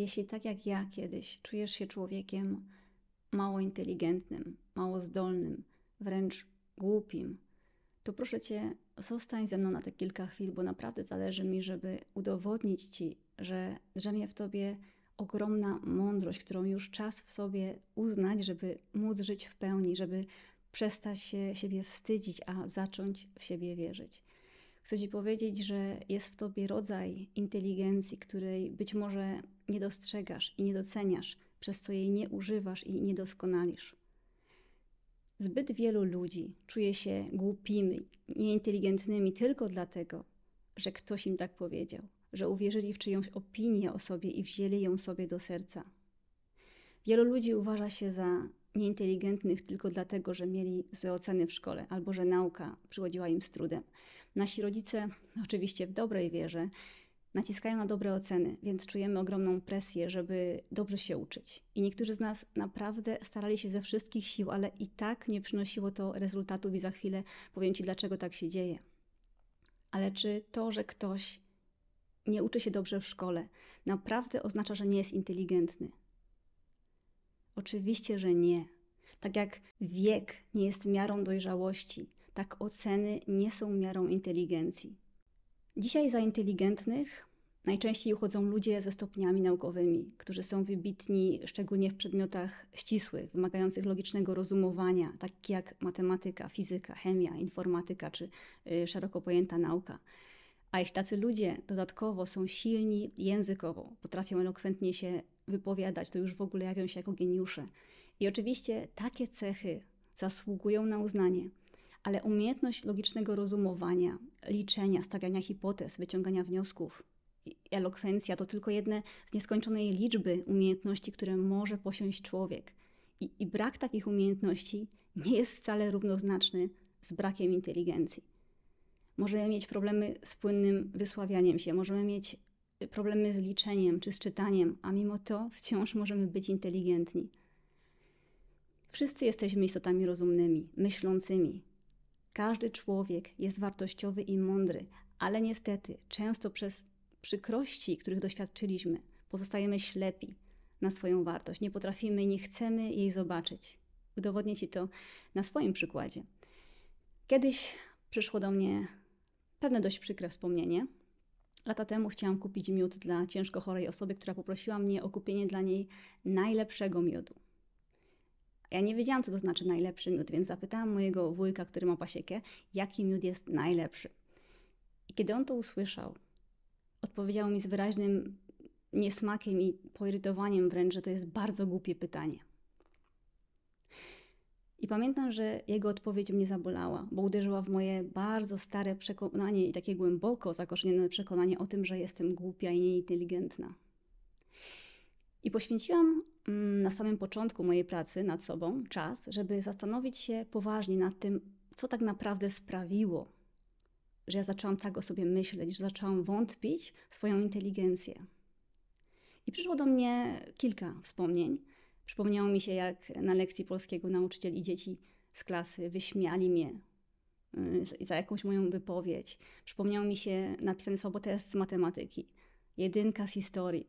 Jeśli tak jak ja kiedyś czujesz się człowiekiem mało inteligentnym, mało zdolnym, wręcz głupim, to proszę cię, zostań ze mną na te kilka chwil, bo naprawdę zależy mi, żeby udowodnić ci, że drzemie w tobie ogromna mądrość, którą już czas w sobie uznać, żeby móc żyć w pełni, żeby przestać się siebie wstydzić, a zacząć w siebie wierzyć. Chcę Ci powiedzieć, że jest w Tobie rodzaj inteligencji, której być może nie dostrzegasz i nie doceniasz, przez co jej nie używasz i nie doskonalisz. Zbyt wielu ludzi czuje się głupimi, nieinteligentnymi tylko dlatego, że ktoś im tak powiedział, że uwierzyli w czyjąś opinię o sobie i wzięli ją sobie do serca. Wielu ludzi uważa się za nieinteligentnych tylko dlatego, że mieli złe oceny w szkole albo że nauka przychodziła im z trudem. Nasi rodzice, oczywiście w dobrej wierze, naciskają na dobre oceny, więc czujemy ogromną presję, żeby dobrze się uczyć. I niektórzy z nas naprawdę starali się ze wszystkich sił, ale i tak nie przynosiło to rezultatów, i za chwilę powiem Ci, dlaczego tak się dzieje. Ale czy to, że ktoś nie uczy się dobrze w szkole, naprawdę oznacza, że nie jest inteligentny? Oczywiście, że nie. Tak jak wiek nie jest miarą dojrzałości, tak oceny nie są miarą inteligencji. Dzisiaj za inteligentnych najczęściej uchodzą ludzie ze stopniami naukowymi, którzy są wybitni szczególnie w przedmiotach ścisłych, wymagających logicznego rozumowania, takich jak matematyka, fizyka, chemia, informatyka czy y, szeroko pojęta nauka. A jeśli tacy ludzie dodatkowo są silni językowo, potrafią elokwentnie się wypowiadać, to już w ogóle jawią się jako geniusze. I oczywiście takie cechy zasługują na uznanie, ale umiejętność logicznego rozumowania, liczenia, stawiania hipotez, wyciągania wniosków, elokwencja to tylko jedne z nieskończonej liczby umiejętności, które może posiąść człowiek. I, i brak takich umiejętności nie jest wcale równoznaczny z brakiem inteligencji. Możemy mieć problemy z płynnym wysławianiem się, możemy mieć y, problemy z liczeniem czy z czytaniem, a mimo to wciąż możemy być inteligentni. Wszyscy jesteśmy istotami rozumnymi, myślącymi. Każdy człowiek jest wartościowy i mądry, ale niestety często przez przykrości, których doświadczyliśmy, pozostajemy ślepi na swoją wartość. Nie potrafimy, nie chcemy jej zobaczyć. Udowodnię Ci to na swoim przykładzie. Kiedyś przyszło do mnie pewne dość przykre wspomnienie. Lata temu chciałam kupić miód dla ciężko chorej osoby, która poprosiła mnie o kupienie dla niej najlepszego miodu. Ja nie wiedziałam, co to znaczy najlepszy miód, więc zapytałam mojego wujka, który ma pasiekę, jaki miód jest najlepszy. I kiedy on to usłyszał, odpowiedział mi z wyraźnym niesmakiem i poirytowaniem wręcz, że to jest bardzo głupie pytanie. I pamiętam, że jego odpowiedź mnie zabolała, bo uderzyła w moje bardzo stare przekonanie i takie głęboko zakorzenione przekonanie o tym, że jestem głupia i nieinteligentna. I poświęciłam mm, na samym początku mojej pracy nad sobą czas, żeby zastanowić się poważnie nad tym, co tak naprawdę sprawiło, że ja zaczęłam tak o sobie myśleć, że zaczęłam wątpić w swoją inteligencję. I przyszło do mnie kilka wspomnień, Przypomniało mi się, jak na lekcji polskiego nauczyciel i dzieci z klasy wyśmiali mnie y, za jakąś moją wypowiedź. Przypomniał mi się napisany słabo test z matematyki, jedynka z historii,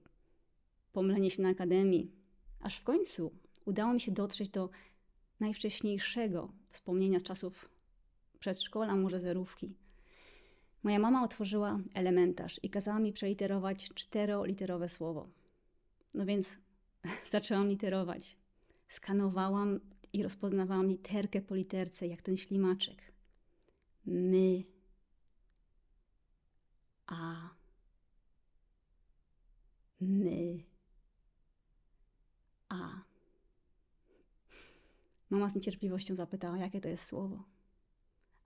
pomylenie się na akademii. Aż w końcu udało mi się dotrzeć do najwcześniejszego wspomnienia z czasów przedszkola, może zerówki. Moja mama otworzyła elementarz i kazała mi przeliterować czteroliterowe słowo. No więc zaczęłam literować. Skanowałam i rozpoznawałam literkę po literce, jak ten ślimaczek. My. A. My. A. Mama z niecierpliwością zapytała, jakie to jest słowo.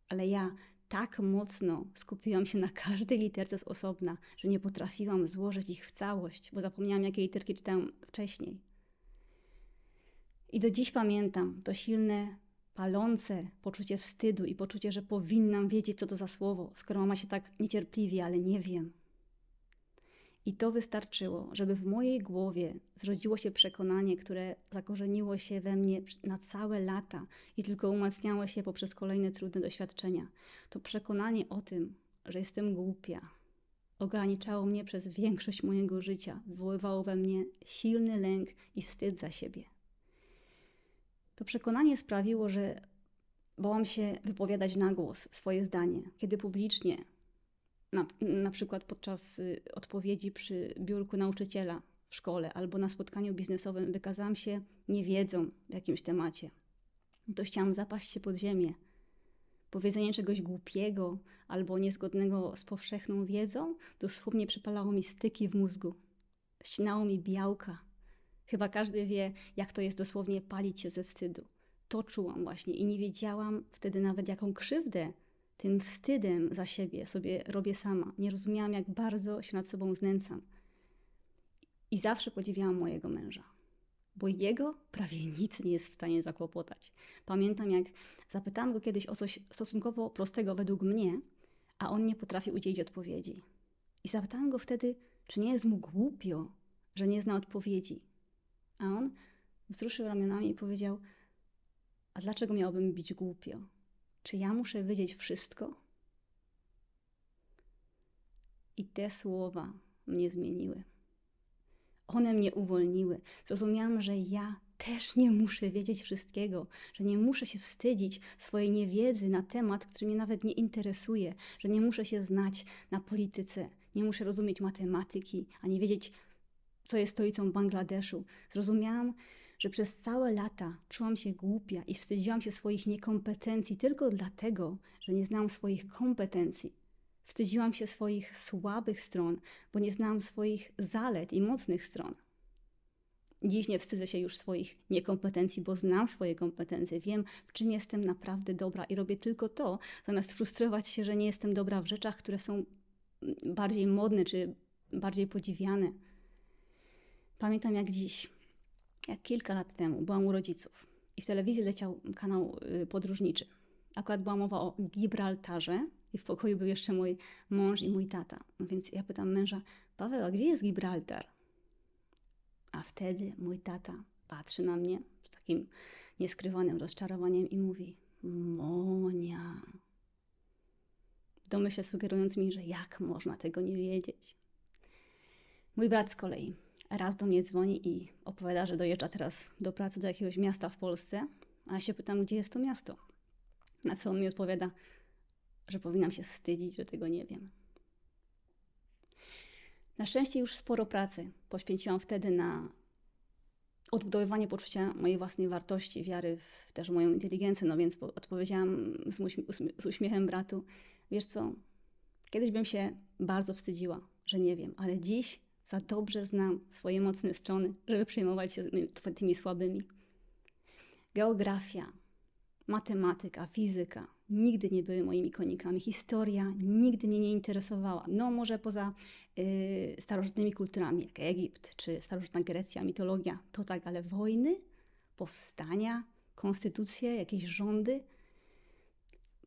Ale ja tak mocno skupiłam się na każdej literce z osobna, że nie potrafiłam złożyć ich w całość, bo zapomniałam, jakie literki czytałam wcześniej. I do dziś pamiętam to silne, palące poczucie wstydu i poczucie, że powinnam wiedzieć, co to za słowo, skoro mama się tak niecierpliwie, ale nie wiem. I to wystarczyło, żeby w mojej głowie zrodziło się przekonanie, które zakorzeniło się we mnie na całe lata i tylko umacniało się poprzez kolejne trudne doświadczenia. To przekonanie o tym, że jestem głupia, ograniczało mnie przez większość mojego życia, wywoływało we mnie silny lęk i wstyd za siebie. To przekonanie sprawiło, że bałam się wypowiadać na głos swoje zdanie, kiedy publicznie na, na przykład podczas y, odpowiedzi przy biurku nauczyciela w szkole albo na spotkaniu biznesowym wykazałam się niewiedzą w jakimś temacie, to chciałam zapaść się pod ziemię. Powiedzenie czegoś głupiego albo niezgodnego z powszechną wiedzą dosłownie przepalało mi styki w mózgu, ścinało mi białka. Chyba każdy wie, jak to jest dosłownie palić się ze wstydu. To czułam właśnie i nie wiedziałam wtedy nawet, jaką krzywdę tym wstydem za siebie sobie robię sama. Nie rozumiałam, jak bardzo się nad sobą znęcam. I zawsze podziwiałam mojego męża, bo jego prawie nic nie jest w stanie zakłopotać. Pamiętam, jak zapytałam go kiedyś o coś stosunkowo prostego według mnie, a on nie potrafi udzielić odpowiedzi. I zapytałam go wtedy, czy nie jest mu głupio, że nie zna odpowiedzi. A on wzruszył ramionami i powiedział: A dlaczego miałbym być głupio? Czy ja muszę wiedzieć wszystko? I te słowa mnie zmieniły. One mnie uwolniły. Zrozumiałam, że ja też nie muszę wiedzieć wszystkiego, że nie muszę się wstydzić swojej niewiedzy na temat, który mnie nawet nie interesuje, że nie muszę się znać na polityce, nie muszę rozumieć matematyki, ani wiedzieć, co jest stolicą Bangladeszu. Zrozumiałam, że przez całe lata czułam się głupia i wstydziłam się swoich niekompetencji tylko dlatego, że nie znałam swoich kompetencji. Wstydziłam się swoich słabych stron, bo nie znałam swoich zalet i mocnych stron. Dziś nie wstydzę się już swoich niekompetencji, bo znam swoje kompetencje, wiem, w czym jestem naprawdę dobra i robię tylko to, zamiast frustrować się, że nie jestem dobra w rzeczach, które są bardziej modne czy bardziej podziwiane. Pamiętam jak dziś. Jak kilka lat temu byłam u rodziców i w telewizji leciał kanał y, podróżniczy. Akurat była mowa o Gibraltarze i w pokoju był jeszcze mój mąż i mój tata. No więc ja pytam męża, Paweł, a gdzie jest Gibraltar? A wtedy mój tata patrzy na mnie z takim nieskrywanym rozczarowaniem i mówi: Monia. W domyśle sugerując mi, że jak można tego nie wiedzieć. Mój brat z kolei raz do mnie dzwoni i opowiada, że dojeżdża teraz do pracy do jakiegoś miasta w Polsce, a ja się pytam, gdzie jest to miasto. Na co on mi odpowiada, że powinnam się wstydzić, że tego nie wiem. Na szczęście już sporo pracy poświęciłam wtedy na odbudowywanie poczucia mojej własnej wartości, wiary w też moją inteligencję, no więc odpowiedziałam z, uśmie- z uśmiechem bratu, wiesz co, kiedyś bym się bardzo wstydziła, że nie wiem, ale dziś za dobrze znam swoje mocne strony, żeby przejmować się tymi słabymi. Geografia, matematyka, fizyka nigdy nie były moimi konikami. Historia nigdy mnie nie interesowała. No może poza y, starożytnymi kulturami, jak Egipt czy starożytna Grecja, mitologia, to tak, ale wojny, powstania, konstytucje, jakieś rządy.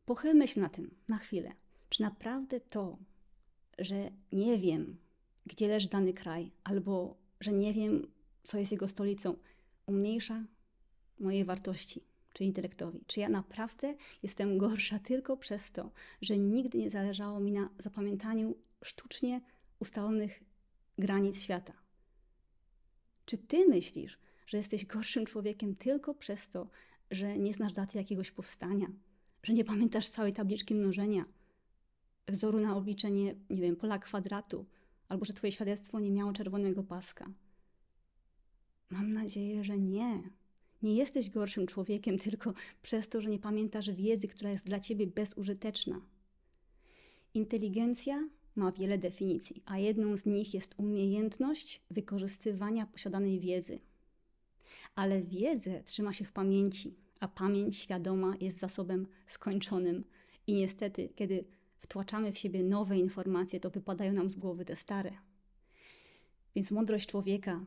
Pochylmy się na tym na chwilę. Czy naprawdę to, że nie wiem, gdzie leży dany kraj, albo że nie wiem, co jest jego stolicą, umniejsza mojej wartości czy intelektowi. Czy ja naprawdę jestem gorsza tylko przez to, że nigdy nie zależało mi na zapamiętaniu sztucznie ustalonych granic świata? Czy ty myślisz, że jesteś gorszym człowiekiem tylko przez to, że nie znasz daty jakiegoś powstania, że nie pamiętasz całej tabliczki mnożenia, wzoru na obliczenie, nie wiem, pola kwadratu, albo że Twoje świadectwo nie miało czerwonego paska. Mam nadzieję, że nie. Nie jesteś gorszym człowiekiem tylko przez to, że nie pamiętasz wiedzy, która jest dla Ciebie bezużyteczna. Inteligencja ma wiele definicji, a jedną z nich jest umiejętność wykorzystywania posiadanej wiedzy. Ale wiedzę trzyma się w pamięci, a pamięć świadoma jest zasobem skończonym. I niestety, kiedy wtłaczamy w siebie nowe informacje, to wypadają nam z głowy te stare. Więc mądrość człowieka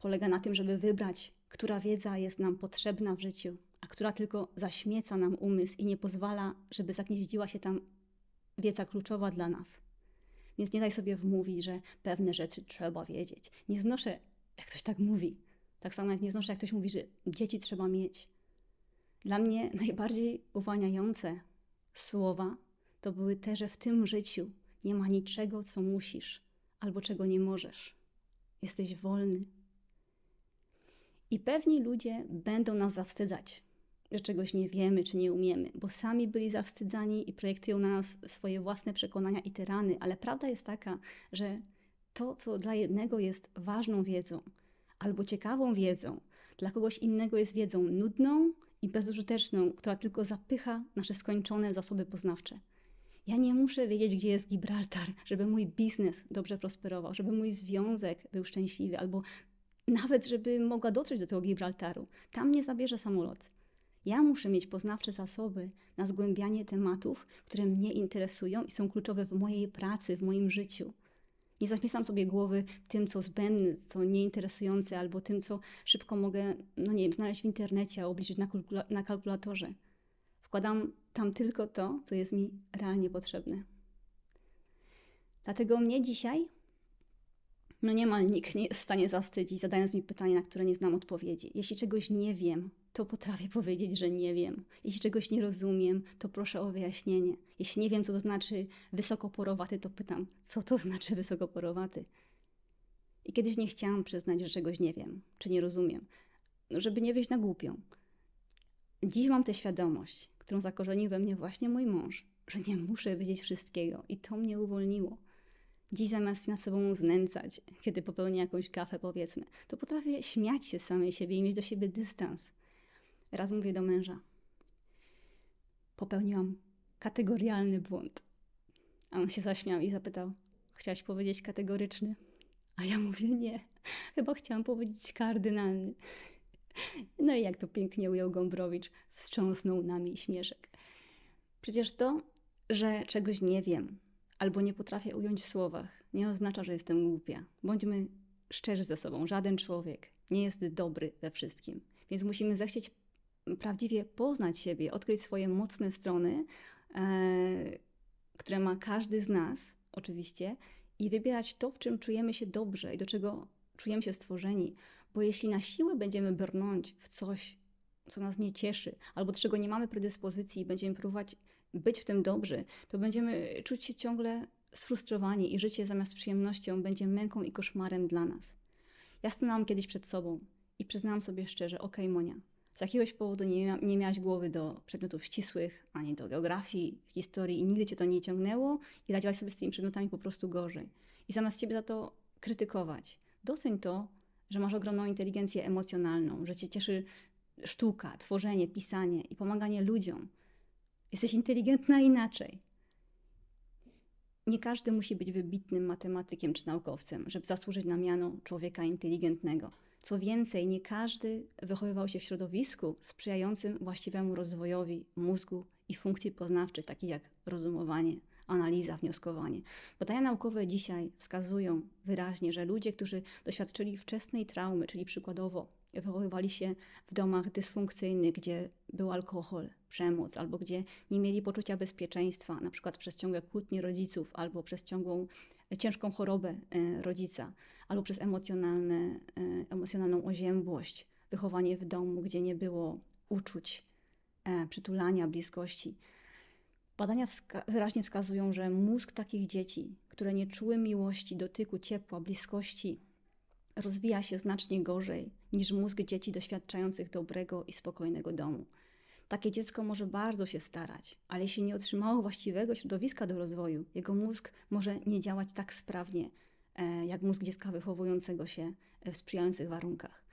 polega na tym, żeby wybrać, która wiedza jest nam potrzebna w życiu, a która tylko zaśmieca nam umysł i nie pozwala, żeby zagnieździła się tam wiedza kluczowa dla nas. Więc nie daj sobie wmówić, że pewne rzeczy trzeba wiedzieć. Nie znoszę, jak ktoś tak mówi. Tak samo jak nie znoszę, jak ktoś mówi, że dzieci trzeba mieć. Dla mnie najbardziej uwalniające słowa to były te, że w tym życiu nie ma niczego, co musisz albo czego nie możesz. Jesteś wolny. I pewni ludzie będą nas zawstydzać, że czegoś nie wiemy czy nie umiemy, bo sami byli zawstydzani i projektują na nas swoje własne przekonania i tyrany, ale prawda jest taka, że to, co dla jednego jest ważną wiedzą albo ciekawą wiedzą, dla kogoś innego jest wiedzą nudną i bezużyteczną, która tylko zapycha nasze skończone zasoby poznawcze. Ja nie muszę wiedzieć, gdzie jest Gibraltar, żeby mój biznes dobrze prosperował, żeby mój związek był szczęśliwy, albo nawet żeby mogła dotrzeć do tego Gibraltaru. Tam nie zabierze samolot. Ja muszę mieć poznawcze zasoby na zgłębianie tematów, które mnie interesują i są kluczowe w mojej pracy, w moim życiu. Nie zaśmiesam sobie głowy tym, co zbędne, co nieinteresujące, albo tym, co szybko mogę, no nie wiem, znaleźć w internecie, obliczyć na, kalkulatorze. Wkładam tam tylko to, co jest mi realnie potrzebne. Dlatego mnie dzisiaj no niemal nikt nie jest w stanie zawstydzić, zadając mi pytanie, na które nie znam odpowiedzi. Jeśli czegoś nie wiem, to potrafię powiedzieć, że nie wiem. Jeśli czegoś nie rozumiem, to proszę o wyjaśnienie. Jeśli nie wiem, co to znaczy wysokoporowaty, to pytam, co to znaczy wysokoporowaty. I kiedyś nie chciałam przyznać, że czegoś nie wiem, czy nie rozumiem, no, żeby nie wyjść na głupią. Dziś mam tę świadomość, którą zakorzenił we mnie właśnie mój mąż, że nie muszę wiedzieć wszystkiego i to mnie uwolniło. Dziś zamiast się nad sobą znęcać, kiedy popełnię jakąś kafę, powiedzmy, to potrafię śmiać się z samej siebie i mieć do siebie dystans. Raz mówię do męża, popełniłam kategorialny błąd. A on się zaśmiał i zapytał, chciałaś powiedzieć kategoryczny? A ja mówię, nie, chyba chciałam powiedzieć kardynalny. No i jak to pięknie ujął Gombrowicz, wstrząsnął nami śmieszek. Przecież to, że czegoś nie wiem albo nie potrafię ująć w słowach, nie oznacza, że jestem głupia. Bądźmy szczerzy ze sobą, żaden człowiek nie jest dobry we wszystkim. Więc musimy zechcieć prawdziwie poznać siebie, odkryć swoje mocne strony, e, które ma każdy z nas, oczywiście, i wybierać to, w czym czujemy się dobrze i do czego czujemy się stworzeni. Bo jeśli na siłę będziemy brnąć w coś, co nas nie cieszy, albo czego nie mamy predyspozycji i będziemy próbować być w tym dobrzy, to będziemy czuć się ciągle sfrustrowani i życie zamiast przyjemnością będzie męką i koszmarem dla nas. Ja stanęłam kiedyś przed sobą i przyznałam sobie szczerze, okej okay, Monia, z jakiegoś powodu nie, mia nie miałaś głowy do przedmiotów ścisłych, ani do geografii, historii i nigdy cię to nie ciągnęło i radziłaś sobie z tymi przedmiotami po prostu gorzej. I zamiast ciebie za to krytykować, doceń to, że masz ogromną inteligencję emocjonalną, że cię cieszy sztuka, tworzenie, pisanie i pomaganie ludziom. Jesteś inteligentna inaczej. Nie każdy musi być wybitnym matematykiem czy naukowcem, żeby zasłużyć na miano człowieka inteligentnego. Co więcej, nie każdy wychowywał się w środowisku sprzyjającym właściwemu rozwojowi mózgu i funkcji poznawczych, takich jak rozumowanie, analiza, wnioskowanie. Badania naukowe dzisiaj wskazują wyraźnie, że ludzie, którzy doświadczyli wczesnej traumy, czyli przykładowo wychowywali się w domach dysfunkcyjnych, gdzie był alkohol, przemoc, albo gdzie nie mieli poczucia bezpieczeństwa, na przykład przez ciągłe kłótnie rodziców, albo przez ciągłą ciężką chorobę e, rodzica, albo przez emocjonalne, e, emocjonalną oziębłość, wychowanie w domu, gdzie nie było uczuć, e, przytulania, bliskości Badania wska wyraźnie wskazują, że mózg takich dzieci, które nie czuły miłości, dotyku, ciepła, bliskości, rozwija się znacznie gorzej niż mózg dzieci doświadczających dobrego i spokojnego domu. Takie dziecko może bardzo się starać, ale jeśli nie otrzymało właściwego środowiska do rozwoju, jego mózg może nie działać tak sprawnie e, jak mózg dziecka wychowującego się e, w sprzyjających warunkach.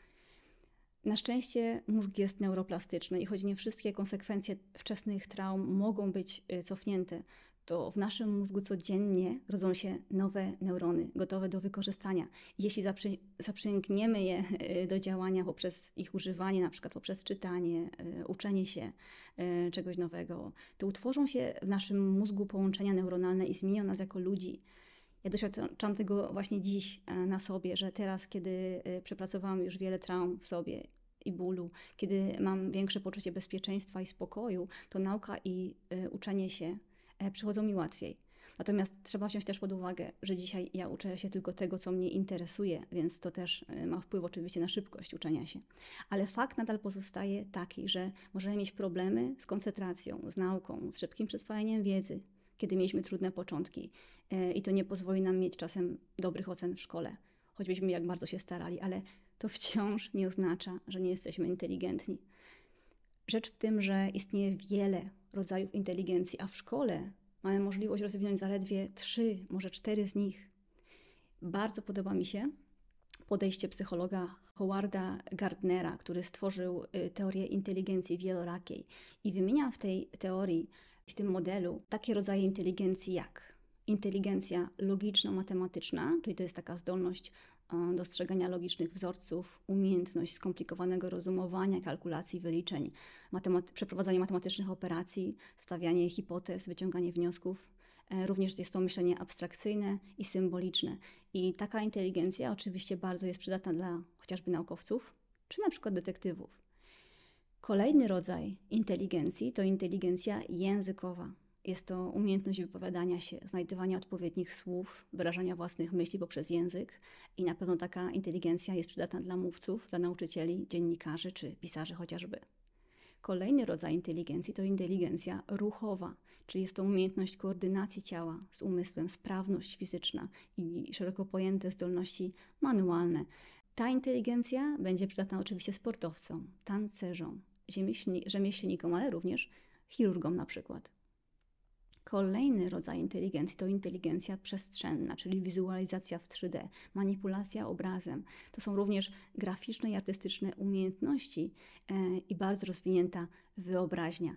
Na szczęście mózg jest neuroplastyczny i choć nie wszystkie konsekwencje wczesnych traum mogą być y, cofnięte, to w naszym mózgu codziennie rodzą się nowe neurony, gotowe do wykorzystania. Jeśli zaprzęgniemy je y, do działania poprzez ich używanie, na przykład poprzez czytanie, y, uczenie się czegoś nowego, to utworzą się w naszym mózgu połączenia neuronalne i zmienią nas jako ludzi. Ja doświadczam tego właśnie dziś na sobie, że teraz, kiedy przepracowałam już wiele traum w sobie i bólu, kiedy mam większe poczucie bezpieczeństwa i spokoju, to nauka i e, uczenie się e, przychodzą mi łatwiej. Natomiast trzeba wziąć też pod uwagę, że dzisiaj ja uczę się tylko tego, co mnie interesuje, więc to też e, ma wpływ oczywiście na szybkość uczenia się. Ale fakt nadal pozostaje taki, że możemy mieć problemy z koncentracją, z nauką, z szybkim przyswajaniem wiedzy, kiedy mieliśmy trudne początki i to nie pozwoli nam mieć czasem dobrych ocen w szkole, choćbyśmy jak bardzo się starali, ale to wciąż nie oznacza, że nie jesteśmy inteligentni. Rzecz w tym, że istnieje wiele rodzajów inteligencji, a w szkole mamy możliwość rozwinąć zaledwie trzy, może cztery z nich. Bardzo podoba mi się podejście psychologa Howarda Gardnera, który stworzył y, teorię inteligencji wielorakiej i wymienia w tej teorii, w tym modelu, takie rodzaje inteligencji jak inteligencja logiczno-matematyczna, czyli to jest taka zdolność E, dostrzegania logicznych wzorców, umiejętność skomplikowanego rozumowania, kalkulacji, wyliczeń, matematy przeprowadzanie matematycznych operacji, stawianie hipotez, wyciąganie wniosków. E, również jest to myślenie abstrakcyjne i symboliczne. I taka inteligencja oczywiście bardzo jest przydatna dla chociażby naukowców czy na przykład detektywów. Kolejny rodzaj inteligencji to inteligencja językowa. Jest to umiejętność wypowiadania się, znajdywania odpowiednich słów, wyrażania własnych myśli poprzez język i na pewno taka inteligencja jest przydatna dla mówców, dla nauczycieli, dziennikarzy czy pisarzy chociażby. Kolejny rodzaj inteligencji to inteligencja ruchowa, czyli jest to umiejętność koordynacji ciała z umysłem, sprawność fizyczna i szeroko pojęte zdolności manualne. Ta inteligencja będzie przydatna oczywiście sportowcom, tancerzom, rzemieślnikom, ale również chirurgom na przykład. Kolejny rodzaj inteligencji to inteligencja przestrzenna, czyli wizualizacja w 3D, manipulacja obrazem. To są również graficzne i artystyczne umiejętności e, i bardzo rozwinięta wyobraźnia.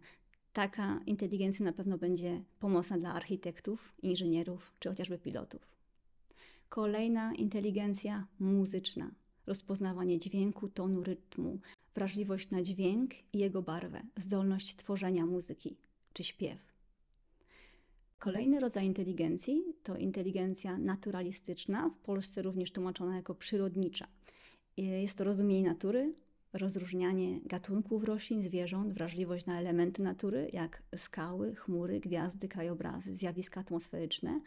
Taka inteligencja na pewno będzie pomocna dla architektów, inżynierów czy chociażby pilotów. Kolejna inteligencja muzyczna, rozpoznawanie dźwięku, tonu, rytmu, wrażliwość na dźwięk i jego barwę, zdolność tworzenia muzyki czy śpiew. Kolejny rodzaj inteligencji to inteligencja naturalistyczna, w Polsce również tłumaczona jako przyrodnicza. Jest to rozumienie natury, rozróżnianie gatunków roślin, zwierząt, wrażliwość na elementy natury, jak skały, chmury, gwiazdy, krajobrazy, zjawiska atmosferyczne.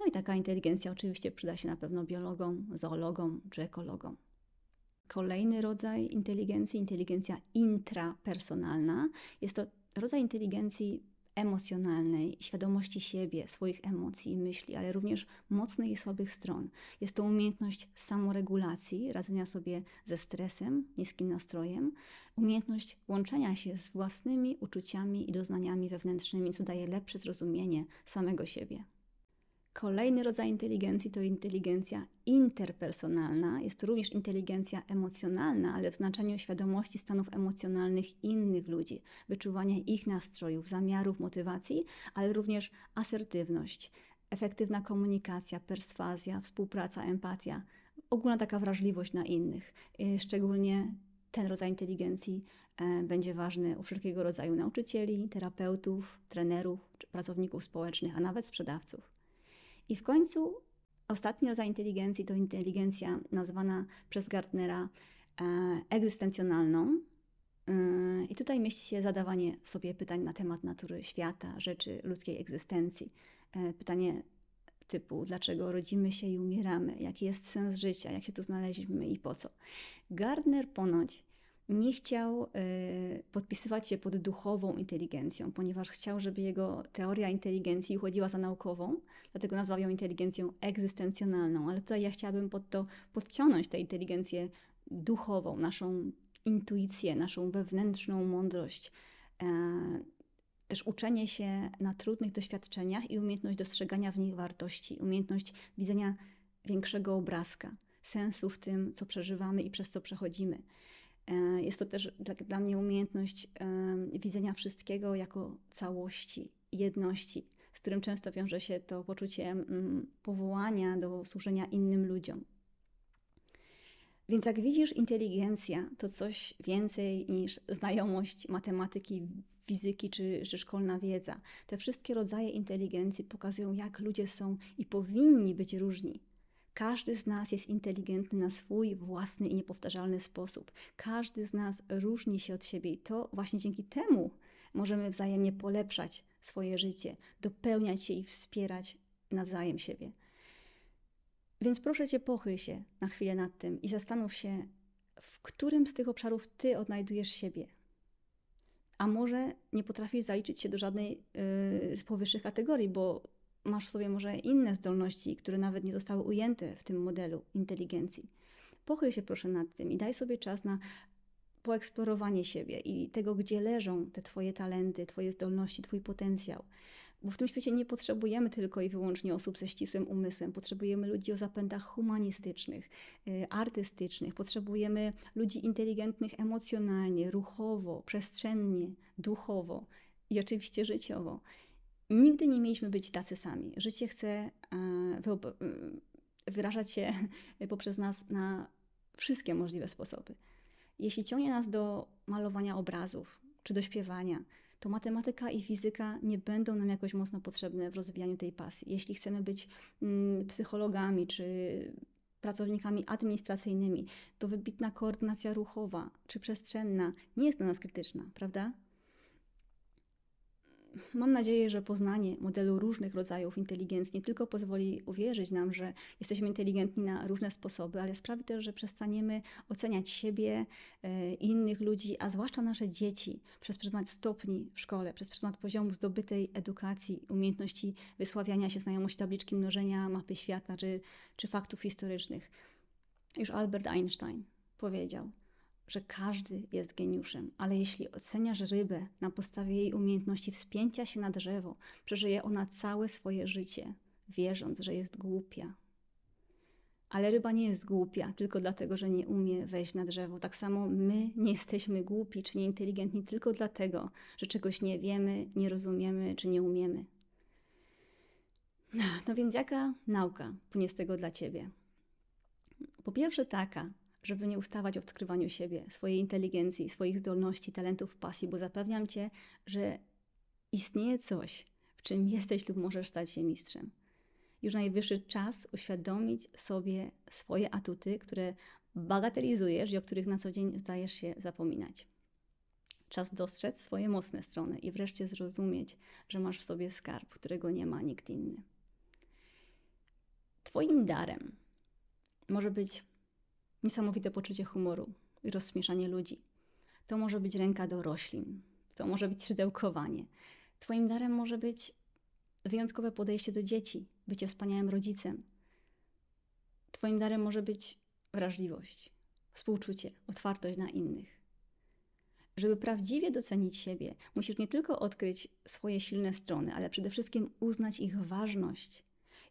No i taka inteligencja oczywiście przyda się na pewno biologom, zoologom czy ekologom. Kolejny rodzaj inteligencji, inteligencja intrapersonalna, jest to rodzaj inteligencji emocjonalnej, świadomości siebie, swoich emocji i myśli, ale również mocnych i słabych stron. Jest to umiejętność samoregulacji, radzenia sobie ze stresem, niskim nastrojem, umiejętność łączenia się z własnymi uczuciami i doznaniami wewnętrznymi, co daje lepsze zrozumienie samego siebie. Kolejny rodzaj inteligencji to inteligencja interpersonalna, jest to również inteligencja emocjonalna, ale w znaczeniu świadomości stanów emocjonalnych innych ludzi, wyczuwania ich nastrojów, zamiarów, motywacji, ale również asertywność, efektywna komunikacja, perswazja, współpraca, empatia, ogólna taka wrażliwość na innych, y, szczególnie ten rodzaj inteligencji e, będzie ważny u wszelkiego rodzaju nauczycieli, terapeutów, trenerów, pracowników społecznych, a nawet sprzedawców. I w końcu ostatni rodzaj inteligencji to inteligencja nazwana przez Gartnera e, egzystencjonalną. E, I tutaj mieści się zadawanie sobie pytań na temat natury świata, rzeczy, ludzkiej egzystencji. E, pytanie typu, dlaczego rodzimy się i umieramy, jaki jest sens życia, jak się tu znaleźliśmy i po co. Gardner ponoć nie chciał y, podpisywać się pod duchową inteligencją, ponieważ chciał, żeby jego teoria inteligencji uchodziła za naukową, dlatego nazwał ją inteligencją egzystencjonalną. Ale tutaj ja chciałabym pod to podciągnąć tę inteligencję duchową, naszą intuicję, naszą wewnętrzną mądrość. E, też uczenie się na trudnych doświadczeniach i umiejętność dostrzegania w nich wartości, umiejętność widzenia większego obrazka, sensu w tym, co przeżywamy i przez co przechodzimy. E, jest to też dla, tak dla mnie umiejętność widzenia wszystkiego jako całości, jedności, z którym często wiąże się to poczucie mm, powołania do służenia innym ludziom. Więc jak widzisz, inteligencja to coś więcej niż znajomość matematyki, fizyki czy, czy szkolna wiedza. Te wszystkie rodzaje inteligencji pokazują, jak ludzie są i powinni być różni. Każdy z nas jest inteligentny na swój własny i niepowtarzalny sposób. Każdy z nas różni się od siebie i to właśnie dzięki temu możemy wzajemnie polepszać swoje życie, dopełniać się i wspierać nawzajem siebie. Więc proszę Cię, pochyl się na chwilę nad tym i zastanów się, w którym z tych obszarów Ty odnajdujesz siebie. A może nie potrafisz zaliczyć się do żadnej yy, z powyższych kategorii, bo masz w sobie może inne zdolności, które nawet nie zostały ujęte w tym modelu inteligencji. Pochyl się proszę nad tym i daj sobie czas na poeksplorowanie siebie i tego, gdzie leżą te Twoje talenty, Twoje zdolności, Twój potencjał. Bo w tym świecie nie potrzebujemy tylko i wyłącznie osób ze ścisłym umysłem, potrzebujemy ludzi o zapędach humanistycznych, y, artystycznych, potrzebujemy ludzi inteligentnych emocjonalnie, ruchowo, przestrzennie, duchowo i oczywiście życiowo. Nigdy nie mieliśmy być tacy sami. Życie chce e, e, wyrażać się poprzez nas na wszystkie możliwe sposoby. Jeśli ciągnie nas do malowania obrazów czy do śpiewania, to matematyka i fizyka nie będą nam jakoś mocno potrzebne w rozwijaniu tej pasji. Jeśli chcemy być mm, psychologami czy pracownikami administracyjnymi, to wybitna koordynacja ruchowa czy przestrzenna nie jest dla nas krytyczna, prawda? Mam nadzieję, że poznanie modelu różnych rodzajów inteligencji nie tylko pozwoli uwierzyć nam, że jesteśmy inteligentni na różne sposoby, ale sprawi też, że przestaniemy oceniać siebie, e, innych ludzi, a zwłaszcza nasze dzieci przez pryzmat stopni w szkole, przez pryzmat poziomu zdobytej edukacji, umiejętności wysławiania się, znajomości tabliczki mnożenia, mapy świata czy, czy faktów historycznych. Już Albert Einstein powiedział – że każdy jest geniuszem, ale jeśli oceniasz rybę na podstawie jej umiejętności wspięcia się na drzewo, przeżyje ona całe swoje życie, wierząc, że jest głupia. Ale ryba nie jest głupia tylko dlatego, że nie umie wejść na drzewo. Tak samo my nie jesteśmy głupi czy nieinteligentni tylko dlatego, że czegoś nie wiemy, nie rozumiemy czy nie umiemy. No więc jaka nauka płynie z tego dla ciebie? Po pierwsze, taka, żeby nie ustawać w odkrywaniu siebie, swojej inteligencji, swoich zdolności, talentów, pasji, bo zapewniam cię, że istnieje coś, w czym jesteś lub możesz stać się mistrzem. Już najwyższy czas uświadomić sobie swoje atuty, które bagatelizujesz i o których na co dzień zdajesz się zapominać. Czas dostrzec swoje mocne strony i wreszcie zrozumieć, że masz w sobie skarb, którego nie ma nikt inny. Twoim darem może być niesamowite poczucie humoru i rozśmieszanie ludzi. To może być ręka do roślin, to może być szydełkowanie. Twoim darem może być wyjątkowe podejście do dzieci, bycie wspaniałym rodzicem. Twoim darem może być wrażliwość, współczucie, otwartość na innych. Żeby prawdziwie docenić siebie, musisz nie tylko odkryć swoje silne strony, ale przede wszystkim uznać ich ważność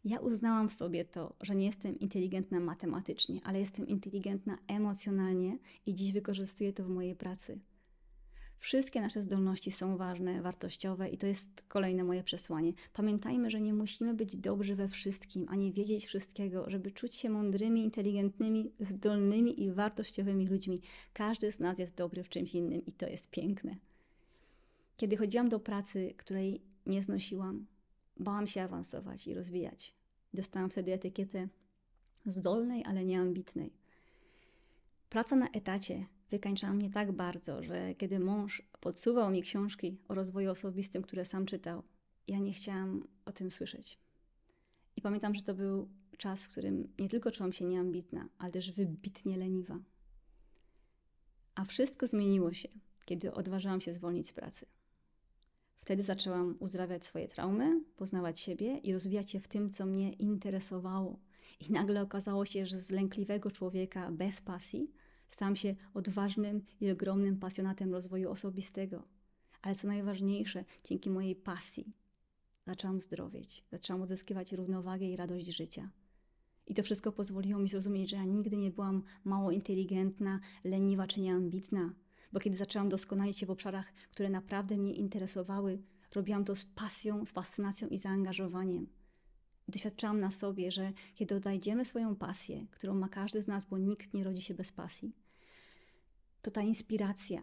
ja uznałam w sobie to, że nie jestem inteligentna matematycznie, ale jestem inteligentna emocjonalnie i dziś wykorzystuję to w mojej pracy. Wszystkie nasze zdolności są ważne, wartościowe i to jest kolejne moje przesłanie. Pamiętajmy, że nie musimy być dobrzy we wszystkim, ani wiedzieć wszystkiego, żeby czuć się mądrymi, inteligentnymi, zdolnymi i wartościowymi ludźmi. Każdy z nas jest dobry w czymś innym i to jest piękne. Kiedy chodziłam do pracy, której nie znosiłam, bałam się awansować i rozwijać. Dostałam wtedy etykietę zdolnej, ale nieambitnej. Praca na etacie wykańczała mnie tak bardzo, że kiedy mąż podsuwał mi książki o rozwoju osobistym, które sam czytał, ja nie chciałam o tym słyszeć. I pamiętam, że to był czas, w którym nie tylko czułam się nieambitna, ale też wybitnie leniwa. A wszystko zmieniło się, kiedy odważałam się zwolnić z pracy. Wtedy zaczęłam uzdrawiać swoje traumy, poznawać siebie i rozwijać się w tym, co mnie interesowało. I nagle okazało się, że z lękliwego człowieka bez pasji stałam się odważnym i ogromnym pasjonatem rozwoju osobistego. Ale co najważniejsze, dzięki mojej pasji zaczęłam zdrowieć, zaczęłam odzyskiwać równowagę i radość życia. I to wszystko pozwoliło mi zrozumieć, że ja nigdy nie byłam mało inteligentna, leniwa czy nieambitna, bo kiedy zaczęłam doskonalić się w obszarach, które naprawdę mnie interesowały, robiłam to z pasją, z fascynacją i zaangażowaniem. Doświadczałam na sobie, że kiedy odnajdziemy swoją pasję, którą ma każdy z nas, bo nikt nie rodzi się bez pasji, to ta inspiracja,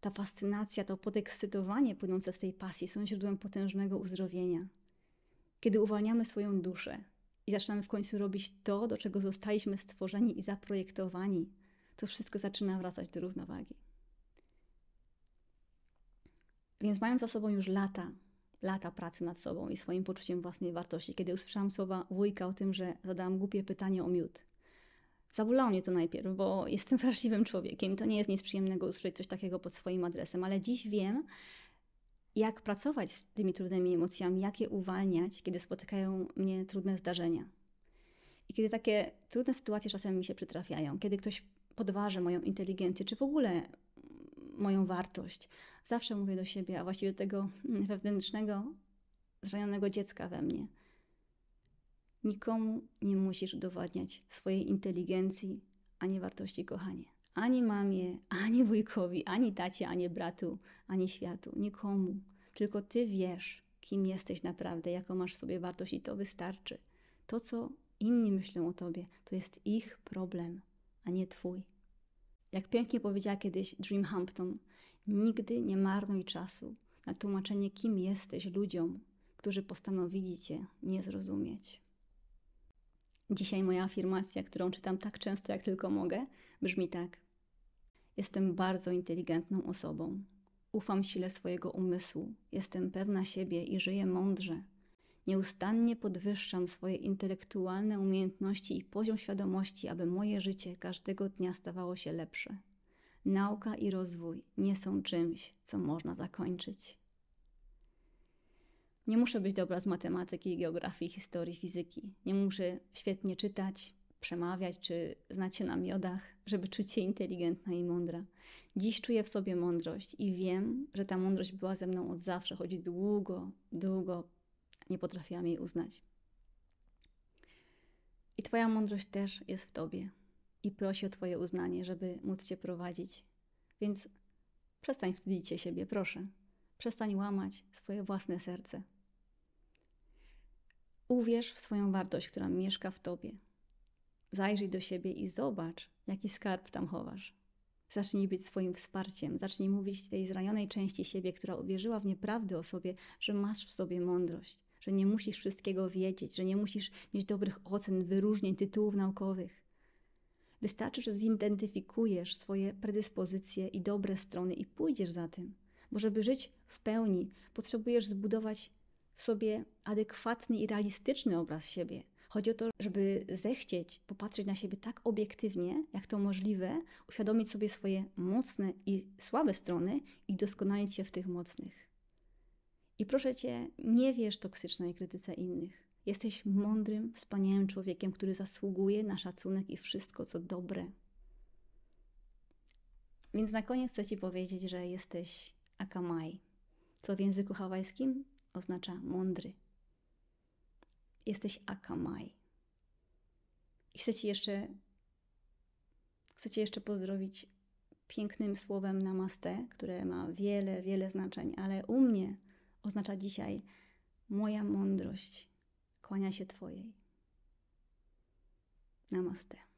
ta fascynacja, to podekscytowanie płynące z tej pasji są źródłem potężnego uzdrowienia. Kiedy uwalniamy swoją duszę i zaczynamy w końcu robić to, do czego zostaliśmy stworzeni i zaprojektowani, to wszystko zaczyna wracać do równowagi. Więc mając za sobą już lata, lata pracy nad sobą i swoim poczuciem własnej wartości, kiedy usłyszałam słowa wujka o tym, że zadałam głupie pytanie o miód, zabolało mnie to najpierw, bo jestem wrażliwym człowiekiem. To nie jest nic przyjemnego usłyszeć coś takiego pod swoim adresem, ale dziś wiem, jak pracować z tymi trudnymi emocjami, jak je uwalniać, kiedy spotykają mnie trudne zdarzenia. I kiedy takie trudne sytuacje czasem mi się przytrafiają, kiedy ktoś podważy moją inteligencję, czy w ogóle moją wartość. Zawsze mówię do siebie, a właściwie do tego mm, wewnętrznego, zranionego dziecka we mnie. Nikomu nie musisz udowadniać swojej inteligencji ani wartości, kochanie. Ani mamie, ani wujkowi, ani tacie, ani bratu, ani światu. Nikomu. Tylko ty wiesz, kim jesteś naprawdę, jaką masz w sobie wartość i to wystarczy. To, co inni myślą o tobie, to jest ich problem, a nie twój. Jak pięknie powiedziała kiedyś Dream Hampton, nigdy nie marnuj czasu na tłumaczenie, kim jesteś ludziom, którzy postanowili cię nie zrozumieć. Dzisiaj moja afirmacja, którą czytam tak często, jak tylko mogę, brzmi tak: Jestem bardzo inteligentną osobą. Ufam sile swojego umysłu, jestem pewna siebie i żyję mądrze. Nieustannie podwyższam swoje intelektualne umiejętności i poziom świadomości, aby moje życie każdego dnia stawało się lepsze. Nauka i rozwój nie są czymś, co można zakończyć. Nie muszę być dobra z matematyki, geografii, historii, fizyki. Nie muszę świetnie czytać, przemawiać czy znać się na miodach, żeby czuć się inteligentna i mądra. Dziś czuję w sobie mądrość i wiem, że ta mądrość była ze mną od zawsze, choć długo, długo nie potrafiłam jej uznać. I Twoja mądrość też jest w Tobie i prosi o Twoje uznanie, żeby móc Cię prowadzić. Więc przestań wstydzić się siebie, proszę. Przestań łamać swoje własne serce. Uwierz w swoją wartość, która mieszka w Tobie. Zajrzyj do siebie i zobacz, jaki skarb tam chowasz. Zacznij być swoim wsparciem, zacznij mówić tej zranionej części siebie, która uwierzyła w nieprawdy o sobie, że masz w sobie mądrość że nie musisz wszystkiego wiedzieć, że nie musisz mieć dobrych ocen, wyróżnień, tytułów naukowych. Wystarczy, że zidentyfikujesz swoje predyspozycje i dobre strony i pójdziesz za tym. Bo żeby żyć w pełni, potrzebujesz zbudować w sobie adekwatny i realistyczny obraz siebie. Chodzi o to, żeby zechcieć popatrzeć na siebie tak obiektywnie, jak to możliwe, uświadomić sobie swoje mocne i słabe strony i doskonalić się w tych mocnych. I proszę cię, nie wierz toksycznej krytyce innych. Jesteś mądrym, wspaniałym człowiekiem, który zasługuje na szacunek i wszystko, co dobre. Więc na koniec chcę ci powiedzieć, że jesteś akamai, co w języku hawajskim oznacza mądry. Jesteś akamai. I chcę ci jeszcze, chcę ci jeszcze pozdrowić pięknym słowem namaste, które ma wiele, wiele znaczeń, ale u mnie oznacza dzisiaj moja mądrość kłania się Twojej. Namaste.